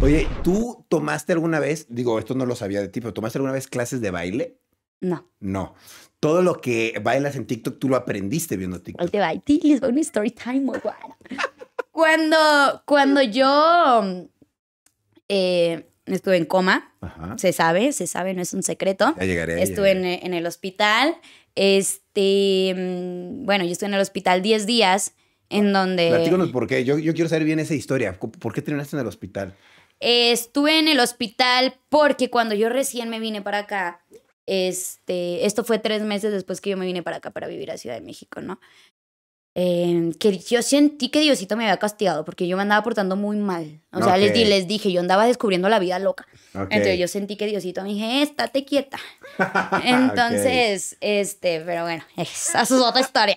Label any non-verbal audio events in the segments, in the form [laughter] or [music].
Oye, ¿tú tomaste alguna vez, digo, esto no lo sabía de ti, pero tomaste alguna vez clases de baile? No. No. Todo lo que bailas en TikTok, tú lo aprendiste viendo TikTok. story cuando, cuando yo eh, estuve en coma, se sabe, se sabe, no es un secreto. llegaré. estuve En, el hospital. Este, mm, bueno, yo estuve en el hospital 10 días en donde... Platícanos por qué. Yo, yo quiero saber bien esa historia. ¿Por qué terminaste en el hospital? estuve en el hospital porque cuando yo recién me vine para acá, este, esto fue tres meses después que yo me vine para acá para vivir a Ciudad de México, ¿no? Em, que yo sentí que Diosito me había castigado porque yo me andaba portando muy mal. O sea, les, les dije, yo andaba descubriendo la vida loca. Entonces yo sentí que Diosito me dije, estate quieta. [laughs] Entonces, este, pero bueno, esa es otra historia.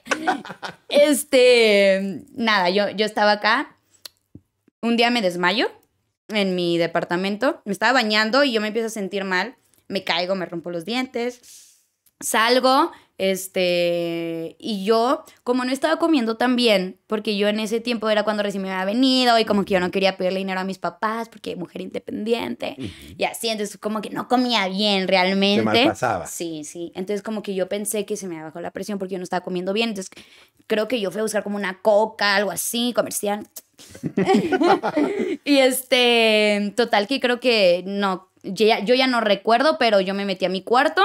Este, nada, yo, yo estaba acá. Un día me desmayo en mi departamento. Me estaba bañando y yo me empiezo a sentir mal. Me caigo, me rompo los dientes salgo, este, y yo, como no estaba comiendo tan bien, porque yo en ese tiempo era cuando recién me había venido y como que yo no quería pedirle dinero a mis papás porque mujer independiente y así, entonces como que no comía bien realmente. pasaba. Sí, sí. Entonces como que yo pensé que se me bajó la presión porque yo no estaba comiendo bien, entonces creo que yo fui a buscar como una coca, algo así, comercial. [laughs] y este, total que creo que no, ya, yo ya no recuerdo, pero yo me metí a mi cuarto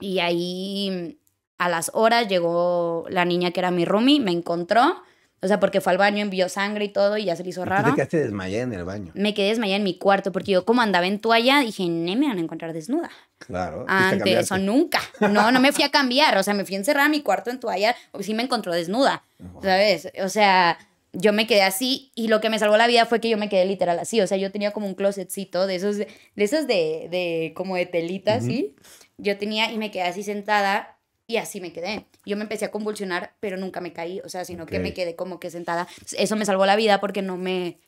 y ahí a las horas llegó la niña que era mi roomie, me encontró. O sea, porque fue al baño, envió sangre y todo y ya se le hizo raro. ¿Tú te quedaste desmayada en el baño? Me quedé desmayada en mi cuarto porque yo como andaba en toalla dije, no me van a encontrar desnuda. Claro. Ante eso nunca. No, no me fui a cambiar. O sea, me fui a encerrar a mi cuarto en toalla. Sí me encontró desnuda, ¿sabes? O sea, yo me quedé así y lo que me salvó la vida fue que yo me quedé literal así. O sea, yo tenía como un closetcito de esos, de, esos de, de, como de telita, ¿sí? Yo tenía y me quedé así sentada y así me quedé. Yo me empecé a convulsionar, pero nunca me caí, o sea, sino que me quedé como que sentada. Eso me salvó la vida porque no me,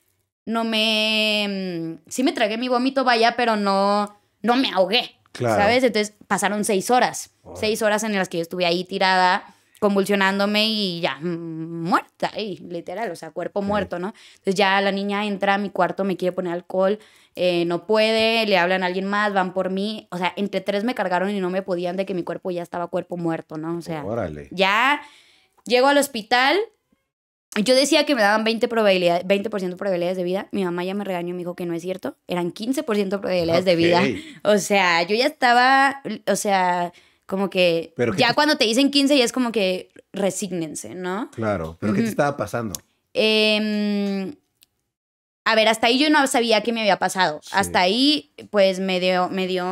no me, mm, sí me tragué mi vómito, vaya, pero no, no me ahogué, ¿sabes? Entonces pasaron seis horas, seis horas en las que yo estuve ahí tirada convulsionándome y ya muerta, literal, o sea, cuerpo muerto, ¿no? Entonces ya la niña entra a mi cuarto, me quiere poner alcohol, eh, no puede, le hablan a alguien más, van por mí, o sea, entre tres me cargaron y no me podían de que mi cuerpo ya estaba cuerpo muerto, ¿no? O sea, ya llego al hospital, yo decía que me daban 20%, probabilidad, 20 probabilidades de vida. Mi mamá ya me regañó y me dijo que no es cierto. Eran 15% probabilidades de vida. O sea, yo ya estaba, o sea, como que ya cuando te dicen 15 ya es como que resígnense, ¿no? Claro, pero ¿qué te estaba pasando? Em, a ver, hasta ahí yo no sabía qué me había pasado. Hasta ahí, pues me dio, me dio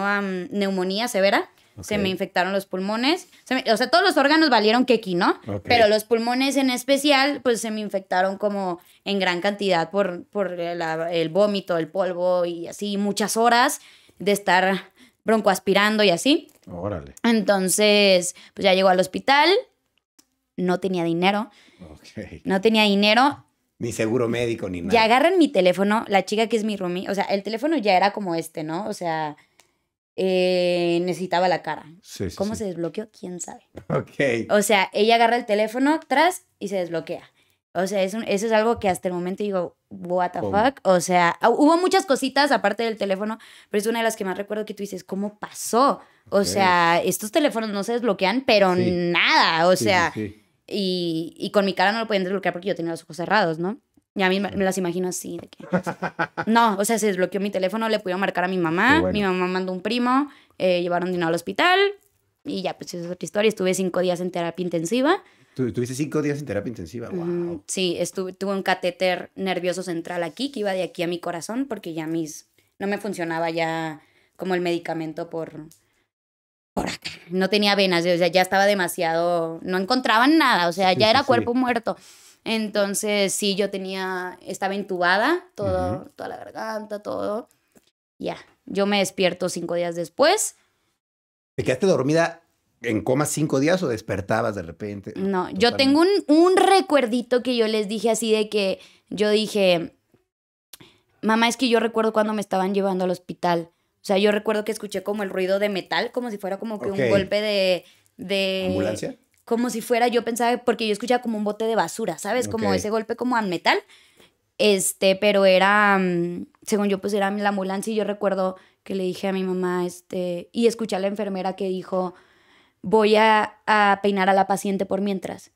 neumonía severa. Se me infectaron los pulmones. o sea, todos los órganos valieron quequi, ¿no? Pero los pulmones en especial, pues se me infectaron como en gran cantidad por, por el vómito, el polvo y así muchas horas de estar aspirando y así. Órale. Entonces, pues ya llegó al hospital, no tenía dinero. Okay. No tenía dinero. Ni seguro médico, ni nada. Ya agarran mi teléfono, la chica que es mi roomie, o sea, el teléfono ya era como este, ¿no? O sea, eh, necesitaba la cara. Sí, ¿Cómo se desbloqueó? ¿Quién sabe? Ok. O sea, ella agarra el teléfono atrás y se desbloquea. O sea, eso es algo que hasta el momento digo, what the fuck. O sea, ah, hubo muchas cositas aparte del teléfono, pero es una de las que más recuerdo que tú dices, ¿cómo pasó? O sea, estos teléfonos no se desbloquean, pero nada. O sea, y, con mi cara no lo podían desbloquear porque yo tenía los ojos cerrados, ¿no? Y a mí me, las imagino así. [laughs] No, o sea, se desbloqueó mi teléfono, le pude marcar a mi mamá, mi mamá mandó un primo, eh, llevaron dinero al hospital y ya, pues esa es otra historia. Estuve cinco días en terapia intensiva. Tuviste cinco días en terapia intensiva, sí, estuve, tuve un catéter nervioso central aquí, que iba de aquí a mi corazón, porque ya mis, no me funcionaba ya como el medicamento por, acá. No tenía venas, o sea, ya estaba demasiado, no encontraban nada, o sea, ya era cuerpo muerto. Entonces, sí, yo tenía, estaba entubada, todo, toda la garganta, todo. Ya, yo me despierto cinco días después. ¿Te quedaste dormida en coma cinco días o despertabas de repente? No, yo tengo un, recuerdito que yo les dije así de que yo dije, mamá, es que yo recuerdo cuando me estaban llevando al hospital. O sea, yo recuerdo que escuché como el ruido de metal, como si fuera como que un golpe de, de... ¿Ambulancia? Como si fuera, yo pensaba, porque yo escuchaba como un bote de basura, ¿sabes? Como ese golpe como al metal. Este, pero era, mm, según yo, pues era la ambulancia y yo recuerdo que le dije a mi mamá, este, y escuché a la enfermera que dijo, voy a, peinar a la paciente por mientras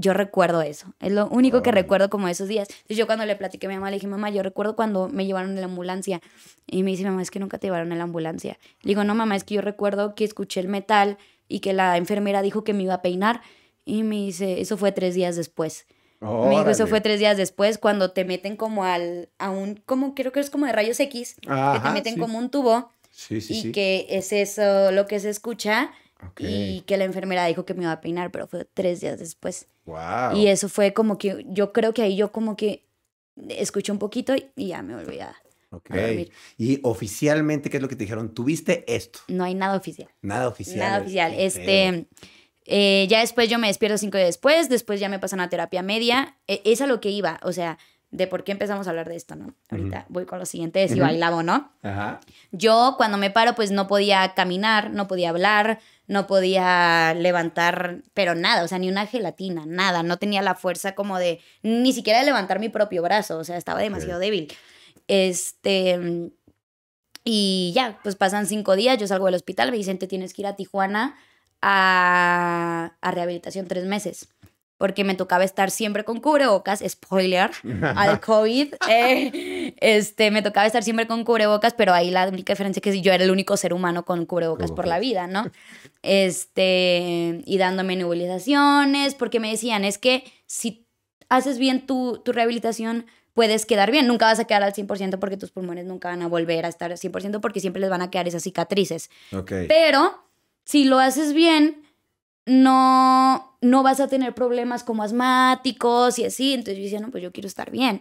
yo recuerdo eso. Es lo único que ah. recuerdo como esos días. Entonces yo cuando le platiqué a mi mamá, le dije, mamá, yo recuerdo cuando me llevaron en la ambulancia. Y me dice, mamá, es que nunca te llevaron en la ambulancia. Le digo, no, mamá, es que yo recuerdo que escuché el metal y que la enfermera dijo que me iba a peinar. Y me dice, eso fue tres días después. Me dijo, eso fue tres días después, cuando te meten como al, a un, como creo que es como de rayos X, que te meten como un tubo. Sí, sí, y que es eso lo que se escucha y que la enfermera dijo que me iba a peinar, pero fue tres días después. Y eso fue como que, yo creo que ahí yo como que escuché un poquito y ya me volví a, okay. Y oficialmente, ¿qué es lo que te dijeron? ¿Tuviste esto? No hay nada oficial. Nada oficial. Nada oficial. Este, eh, ya después yo me despierto cinco días después, después ya me pasan a terapia media. E, es a lo que iba, o sea, de por qué empezamos a hablar de esto, ¿no? Ahorita voy con lo siguiente, si bailaba o no. Yo cuando me paro, pues no podía caminar, no podía hablar, no podía levantar, pero nada, o sea, ni una gelatina, nada, no tenía la fuerza como de, ni siquiera levantar mi propio brazo, o sea, estaba demasiado débil. Este, y ya, pues pasan cinco días, yo salgo del hospital, me dicen, te tienes que ir a Tijuana a, a rehabilitación tres meses porque me tocaba estar siempre con cubrebocas, spoiler, al [laughs] COVID, eh, este, me tocaba estar siempre con cubrebocas, pero ahí la única diferencia es que yo era el único ser humano con cubrebocas por la vida, ¿no? Este, y dándome nebulizaciones, porque me decían, es que si haces bien tu, rehabilitación, puedes quedar bien. Nunca vas a quedar al 100% porque tus pulmones nunca van a volver a estar al 100% porque siempre les van a quedar esas cicatrices. Pero si lo haces bien, no, no vas a tener problemas como asmáticos y así. Entonces yo decía, no, pues yo quiero estar bien.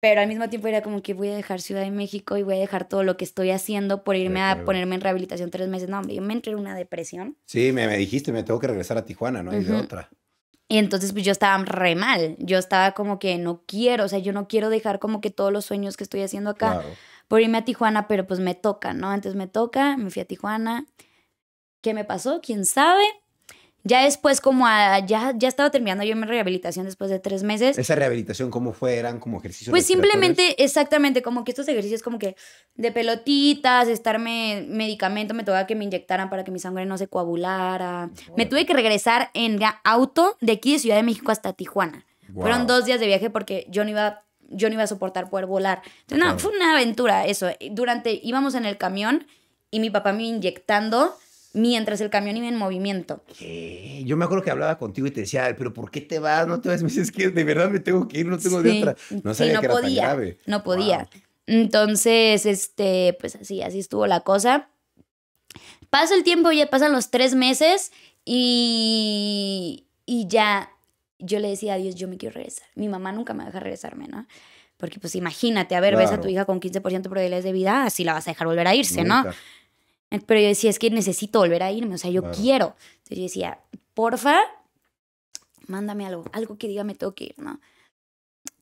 Pero al mismo tiempo era como que voy a dejar Ciudad de México y voy a dejar todo lo que estoy haciendo por irme a ponerme en rehabilitación tres meses. No, hombre, yo me entré en una depresión. Sí, me, dijiste, me tengo que regresar a Tijuana, no hay de otra. Y entonces pues yo estaba re mal, yo estaba como que no quiero, o sea, yo no quiero dejar como que todos los sueños que estoy haciendo acá por irme a Tijuana, pero pues me toca, ¿no? antes me toca, me fui a Tijuana, ¿Qué me pasó? ¿Quién sabe? Ya después, como ya, ya estaba terminando yo mi rehabilitación después de tres meses. ¿Esa rehabilitación cómo fue? ¿Eran como ejercicios? Pues simplemente, exactamente, como que estos ejercicios como que de pelotitas, estarme medicamento, me tocaba que me inyectaran para que mi sangre no se coagulara. Me tuve que regresar en auto de aquí de Ciudad de México hasta Tijuana. Fueron dos días de viaje porque yo no iba yo no iba a soportar poder volar. Entonces, no, fue una aventura eso. Durante, íbamos en el camión y mi papá me inyectando mientras el camión iba en movimiento. Yo me acuerdo que hablaba contigo y te decía, pero ¿por qué te vas? No te vas. [laughs] Me dices que de verdad me tengo que ir, no tengo de otra. No sabía era podía, tan No podía. Entonces, este, pues así, así estuvo la cosa. Pasa el tiempo, ya pasan los tres meses y, ya yo le decía a Dios, yo me quiero regresar. Mi mamá nunca me deja regresarme, ¿no? Porque pues imagínate, a ver, ves a tu hija con 15% de probabilidades de vida, así la vas a dejar volver a irse, ¿no? Pero yo decía, es que necesito volver a irme, o sea, yo quiero. Entonces yo decía, porfa, mándame algo, algo que diga me tengo que ir, ¿no?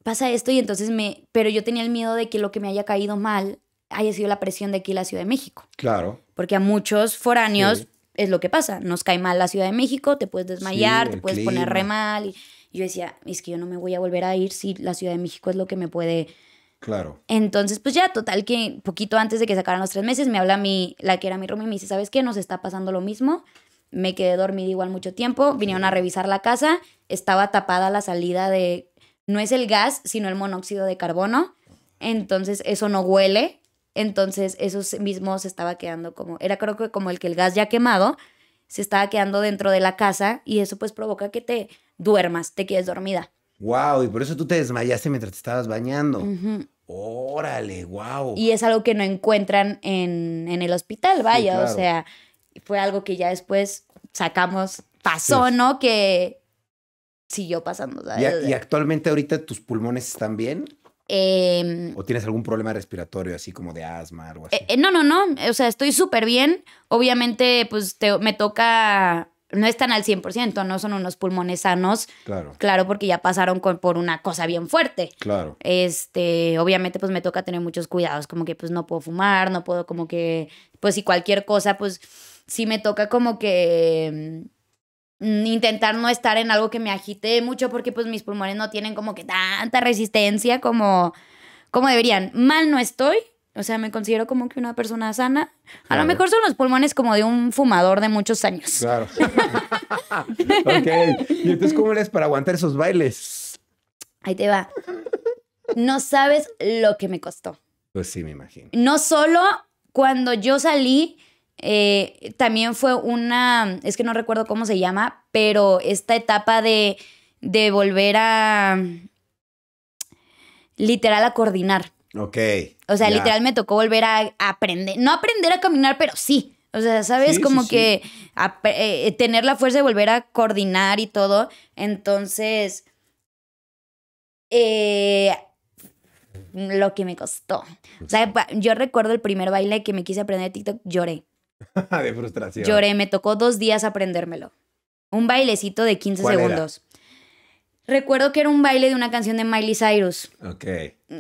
Pasa esto y entonces me... Pero yo tenía el miedo de que lo que me haya caído mal haya sido la presión de aquí la Ciudad de México. Claro. Porque a muchos foráneos es lo que pasa, nos cae mal la Ciudad de México, te puedes desmayar, te puedes poner re mal. Y yo decía, es que yo no me voy a volver a ir si la Ciudad de México es lo que me puede Claro. Entonces, pues ya, total que poquito antes de que sacaran los tres meses, me habla mi, la que era mi y me dice, ¿sabes qué? Nos está pasando lo mismo. Me quedé dormida igual mucho tiempo, vinieron a revisar la casa, estaba tapada la salida de, no es el gas, sino el monóxido de carbono, entonces eso no huele, entonces eso mismo se estaba quedando como, era creo que como el que el gas ya quemado, se estaba quedando dentro de la casa y eso pues provoca que te duermas, te quedes dormida. Wow, y por eso tú te desmayaste mientras te estabas bañando. Ajá. Órale, wow. Y es algo que no encuentran en, el hospital, vaya, o sea, fue algo que ya después sacamos, pasó, ¿no? Que siguió pasando. ¿Y, actualmente ahorita tus pulmones están bien? Em, ¿O tienes algún problema respiratorio, así como de asma, eh, así? Eh, no, no, no, o sea, estoy súper bien. Obviamente, pues me toca no están al 100%, no son unos pulmones sanos. Claro. Claro, porque ya pasaron con, por una cosa bien fuerte. Claro. Este, obviamente pues me toca tener muchos cuidados, como que pues no puedo fumar, no puedo como que, pues si cualquier cosa, pues sí me toca como que mm, intentar no estar en algo que me agite mucho porque pues mis pulmones no tienen como que tanta resistencia como, como deberían. Mal no estoy, o sea, me considero como que una persona sana. A lo mejor son los pulmones como de un fumador de muchos años. Claro. [laughs] ok. ¿Y entonces cómo eres para aguantar esos bailes? Ahí te va. No sabes lo que me costó. Pues sí, me imagino. No solo cuando yo salí, eh, también fue una, es que no recuerdo cómo se llama, pero esta etapa de, de volver a, literal, a coordinar. Ok. O sea, literal me tocó volver a, aprender, no aprender a caminar, pero sí. O sea, ¿sabes? como que eh, tener la fuerza de volver a coordinar y todo. Entonces, eh, lo que me costó. O sea, yo recuerdo el primer baile que me quise aprender de TikTok, lloré. [laughs] de frustración. Lloré, me tocó dos días aprendérmelo. Un bailecito de 15 segundos. Recuerdo que era un baile de una canción de Miley Cyrus. Ok.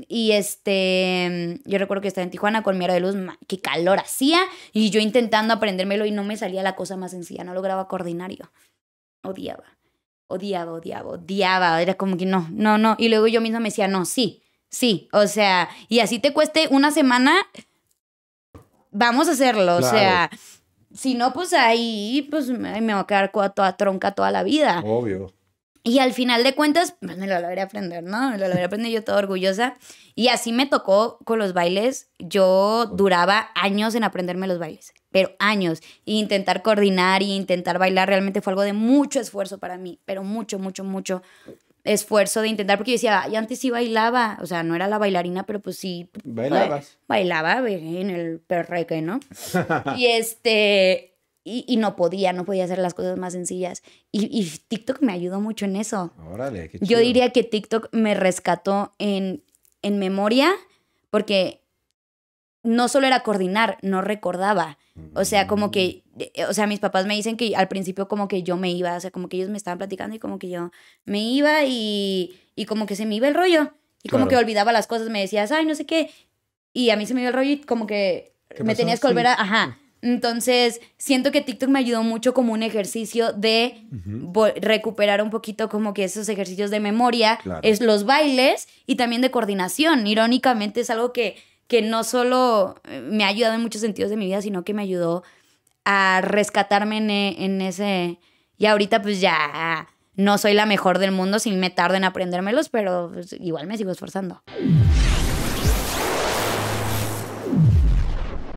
Y este, yo recuerdo que estaba en Tijuana con mi de luz, qué calor hacía, y yo intentando aprendérmelo y no me salía la cosa más sencilla, no lograba yo, Odiaba, odiaba, odiaba, odiaba, era como que no, no, no. Y luego yo misma me decía, no, sí, sí, o sea, y así te cueste una semana, vamos a hacerlo, o sea, si no, pues ahí, pues me va a quedar toda tronca toda la vida. Obvio. Y al final de cuentas, pues, me lo logré aprender, ¿no? Me lo logré aprender yo toda orgullosa. Y así me tocó con los bailes. Yo duraba años en aprenderme los bailes, pero años. E intentar coordinar y intentar bailar realmente fue algo de mucho esfuerzo para mí, pero mucho, mucho, mucho esfuerzo de intentar, porque yo decía, yo antes sí bailaba, o sea, no era la bailarina, pero pues sí. Bailabas. Bailaba en el perreque, ¿no? [laughs] y este, y, no podía, no podía hacer las cosas más sencillas. Y, TikTok me ayudó mucho en eso. Órale, qué chido. Yo diría que TikTok me rescató en, en memoria porque no solo era coordinar, no recordaba. O sea, como que, mm. eh, o sea, mis papás me dicen que al principio como que yo me iba, o sea, como que ellos me estaban platicando y como que yo me iba y, como que se me iba el rollo. Y como que olvidaba las cosas, me decías, ay, no sé qué. Y a mí se me iba el rollo y como que me tenía tenías que volver a, ajá, entonces, siento que TikTok me ayudó mucho como un ejercicio de recuperar un poquito como que esos ejercicios de memoria, es los bailes y también de coordinación. Irónicamente es algo que, que no solo eh, me ha ayudado en muchos sentidos de mi vida, sino que me ayudó a rescatarme eh, en, ese... Y ahorita pues ya no soy la mejor del mundo si me tardo en aprendérmelos, pero pues, igual me sigo esforzando.